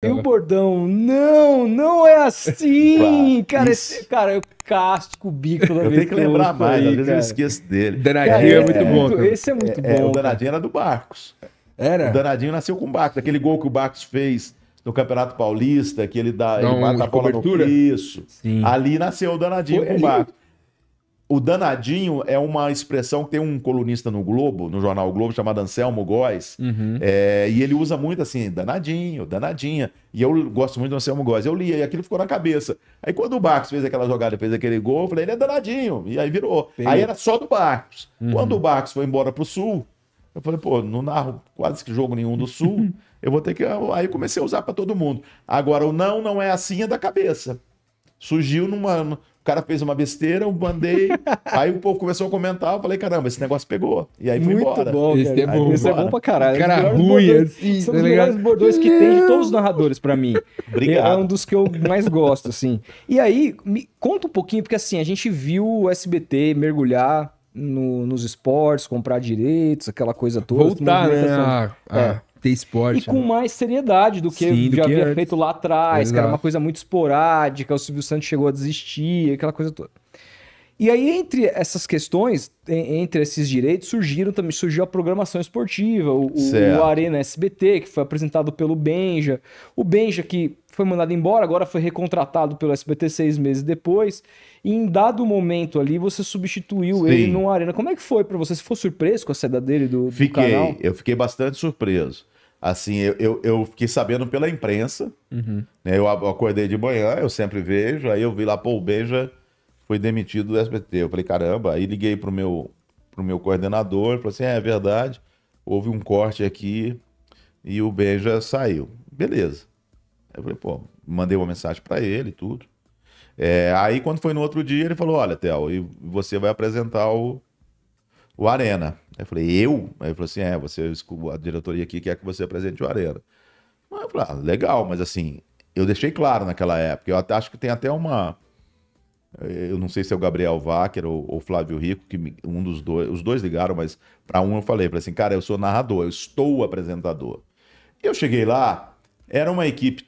E o bordão, não, não é assim, cara. Esse, cara, eu casco o bico da Eu tenho que lembrar mais, aí, às vezes eu esqueço dele. Danadinho é, é, muito é bom. Cara. Esse é muito é, é bom. É, o Danadinho era do Barcos. Era? O Danadinho nasceu com o Barcos, aquele gol que o Barcos fez no Campeonato Paulista, que ele dá não, ele a bola cobertura. no isso. Sim. Ali nasceu o Danadinho Foi, com o Barcos o danadinho é uma expressão que tem um colunista no Globo, no jornal o Globo, chamado Anselmo Góes, uhum. é, e ele usa muito assim, danadinho, danadinha. E eu gosto muito do Anselmo Góes. Eu li, e aquilo ficou na cabeça. Aí quando o Barcos fez aquela jogada, fez aquele gol, eu falei, ele é danadinho. E aí virou. Aí era só do Barcos. Uhum. Quando o Barcos foi embora pro Sul, eu falei, pô, não narro quase que jogo nenhum do Sul. eu vou ter que. Aí comecei a usar para todo mundo. Agora, o não não é assim é da cabeça. Surgiu numa, cara fez uma besteira, eu mandei. aí o povo começou a comentar, eu falei, caramba, esse negócio pegou. E aí fui Muito embora. Bom, Esse é bom, esse é bom pra caralho. Cara é ruim, assim. São tá os melhores bordões que tem de todos os narradores, pra mim. Obrigado. É, é um dos que eu mais gosto, assim. E aí, me conta um pouquinho, porque assim, a gente viu o SBT mergulhar no, nos esportes, comprar direitos, aquela coisa toda. Voltar, né? É. É ter esporte. E com né? mais seriedade do que Sim, já do havia feito lá atrás, que era uma coisa muito esporádica, o Silvio Santos chegou a desistir, aquela coisa toda. E aí, entre essas questões, entre esses direitos, surgiram também surgiu a programação esportiva, o, o, Arena SBT, que foi apresentado pelo Benja. O Benja, que foi mandado embora, agora foi recontratado pelo SBT seis meses depois. E em dado momento ali, você substituiu Sim. ele no arena. Como é que foi para você? Você foi surpreso com a saída dele do, fiquei, do canal? Fiquei, eu fiquei bastante surpreso. Assim, eu, eu, eu, fiquei sabendo pela imprensa, uhum. né? Eu acordei de manhã, eu sempre vejo, aí eu vi lá, pô, o Benja foi demitido do SBT. Eu falei, caramba, aí liguei pro meu, pro meu coordenador, falei falou assim, é, é verdade, houve um corte aqui e o Benja saiu. Beleza. Eu falei, pô, mandei uma mensagem para ele e tudo. É, aí quando foi no outro dia, ele falou, olha, Theo, você vai apresentar o, o Arena. Aí eu falei, eu? Aí ele falou assim: é, você, a diretoria aqui quer que você apresente o Areira. Aí eu falei, ah, legal, mas assim, eu deixei claro naquela época. Eu até, acho que tem até uma. Eu não sei se é o Gabriel Wacker ou o Flávio Rico, que me, um dos dois, os dois ligaram, mas para um eu falei, falei assim, cara, eu sou narrador, eu estou apresentador. Eu cheguei lá, era uma equipe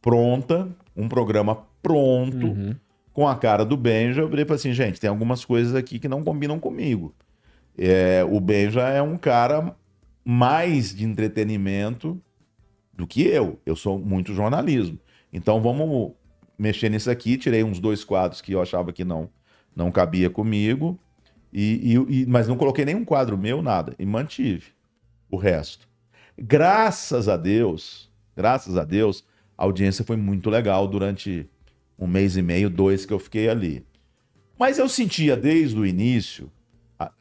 pronta, um programa pronto, uhum. com a cara do Benja. Eu falei assim, gente, tem algumas coisas aqui que não combinam comigo. É, o Benja é um cara mais de entretenimento do que eu. Eu sou muito jornalismo. Então vamos mexer nisso aqui. Tirei uns dois quadros que eu achava que não não cabia comigo. E, e, e, mas não coloquei nenhum quadro meu, nada. E mantive o resto. Graças a Deus, graças a Deus, a audiência foi muito legal durante um mês e meio, dois que eu fiquei ali. Mas eu sentia desde o início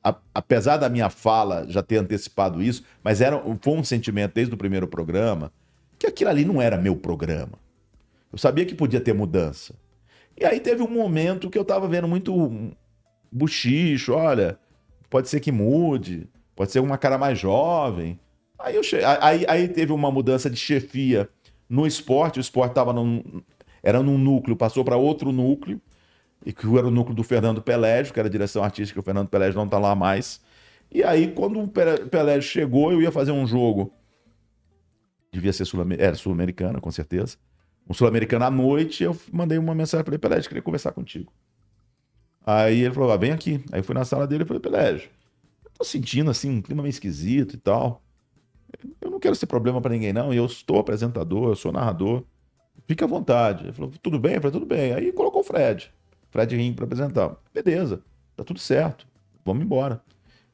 a, apesar da minha fala já ter antecipado isso, mas era, foi um sentimento desde o primeiro programa que aquilo ali não era meu programa. Eu sabia que podia ter mudança. E aí teve um momento que eu tava vendo muito buchicho, olha, pode ser que mude, pode ser uma cara mais jovem. Aí, eu che... aí, aí teve uma mudança de chefia no esporte, o esporte tava num... era num núcleo, passou para outro núcleo e que era o núcleo do Fernando Pelégio, que era a direção artística, o Fernando Pelégio não está lá mais. E aí, quando o Pelégio chegou, eu ia fazer um jogo. Devia ser sul-americana, sul com certeza. Um sul-americano à noite, eu mandei uma mensagem para ele, Pelégio, queria conversar contigo. Aí ele falou, ah, vem aqui. Aí eu fui na sala dele e falei, Pelégio, eu tô sentindo, assim, um clima meio esquisito e tal. Eu não quero ser problema para ninguém, não. Eu estou apresentador, eu sou narrador. Fica à vontade. Ele falou, tudo bem? Eu falei, tudo bem. Aí colocou o Fred. Fred Ring para apresentar. Beleza, tá tudo certo, vamos embora.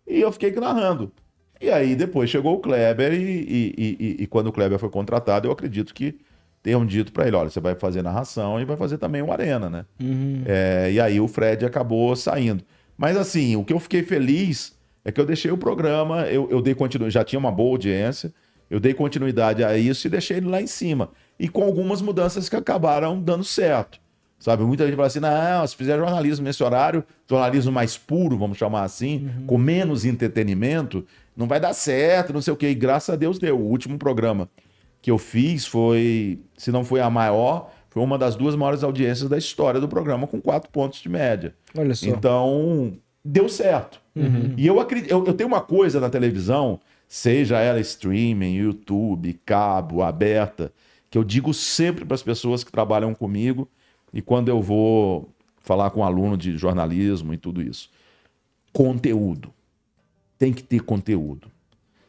E eu fiquei narrando. E aí depois chegou o Kleber e, e, e, e quando o Kleber foi contratado, eu acredito que tenham dito para ele, olha, você vai fazer narração e vai fazer também o Arena, né? Uhum. É, e aí o Fred acabou saindo. Mas assim, o que eu fiquei feliz é que eu deixei o programa, eu, eu dei continuidade, já tinha uma boa audiência, eu dei continuidade a isso e deixei ele lá em cima. E com algumas mudanças que acabaram dando certo. Sabe, muita gente fala assim, não, se fizer jornalismo nesse horário, jornalismo mais puro, vamos chamar assim, uhum. com menos entretenimento, não vai dar certo, não sei o quê. E graças a Deus deu. O último programa que eu fiz foi, se não foi a maior, foi uma das duas maiores audiências da história do programa, com quatro pontos de média. Olha só. Então, deu certo. Uhum. E eu acredito, eu, eu tenho uma coisa na televisão, seja ela streaming, YouTube, cabo, aberta, que eu digo sempre para as pessoas que trabalham comigo e quando eu vou falar com um aluno de jornalismo e tudo isso. Conteúdo. Tem que ter conteúdo.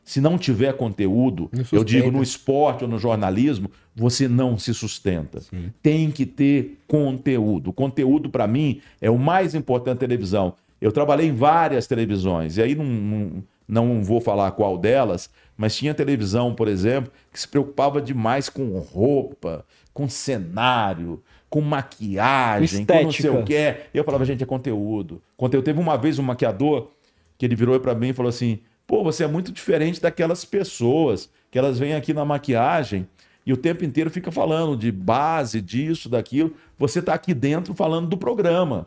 Se não tiver conteúdo, eu digo no esporte ou no jornalismo, você não se sustenta. Sim. Tem que ter conteúdo. O conteúdo, para mim, é o mais importante da televisão. Eu trabalhei em várias televisões, e aí não, não não vou falar qual delas, mas tinha televisão, por exemplo, que se preocupava demais com roupa, com cenário, com maquiagem, Estética. com não sei o quê. Eu falava, gente, é conteúdo. Conteúdo. Teve uma vez um maquiador que ele virou para mim e falou assim: pô, você é muito diferente daquelas pessoas que elas vêm aqui na maquiagem e o tempo inteiro fica falando de base, disso, daquilo. Você está aqui dentro falando do programa.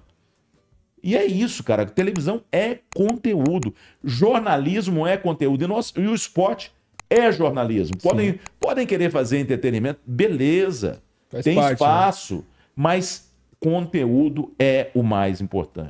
E é isso, cara. Televisão é conteúdo. Jornalismo é conteúdo. E, nós, e o esporte é jornalismo. Podem, podem querer fazer entretenimento, beleza. Faz tem parte, né? espaço, né? mas conteúdo é o mais importante.